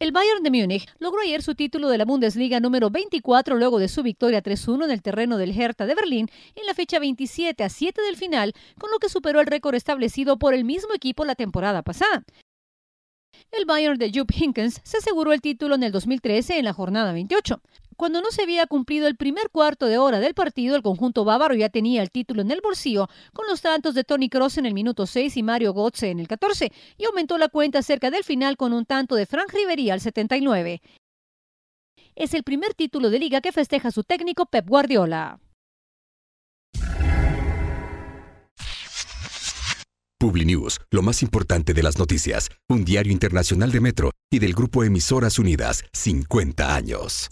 El Bayern de Múnich logró ayer su título de la Bundesliga número 24 luego de su victoria 3-1 en el terreno del Hertha de Berlín en la fecha 27 a 7 del final, con lo que superó el récord establecido por el mismo equipo la temporada pasada. El Bayern de Jupp Hinkens se aseguró el título en el 2013 en la jornada 28. Cuando no se había cumplido el primer cuarto de hora del partido, el conjunto bávaro ya tenía el título en el bolsillo con los tantos de Tony Cross en el minuto 6 y Mario Götze en el 14 y aumentó la cuenta cerca del final con un tanto de Frank Ribery al 79. Es el primer título de liga que festeja su técnico Pep Guardiola. PubliNews, lo más importante de las noticias, un diario internacional de Metro y del grupo Emisoras Unidas, 50 años.